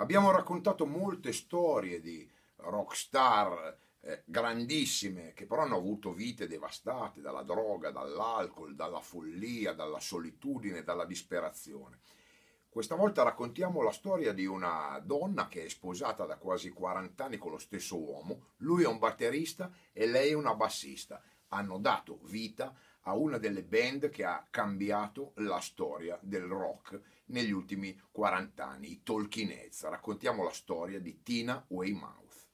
Abbiamo raccontato molte storie di rockstar eh, grandissime che però hanno avuto vite devastate dalla droga, dall'alcol, dalla follia, dalla solitudine, dalla disperazione. Questa volta raccontiamo la storia di una donna che è sposata da quasi 40 anni con lo stesso uomo, lui è un batterista e lei è una bassista. Hanno dato vita a una delle band che ha cambiato la storia del rock negli ultimi 40 anni, i Tolkien Heads. Raccontiamo la storia di Tina Weymouth.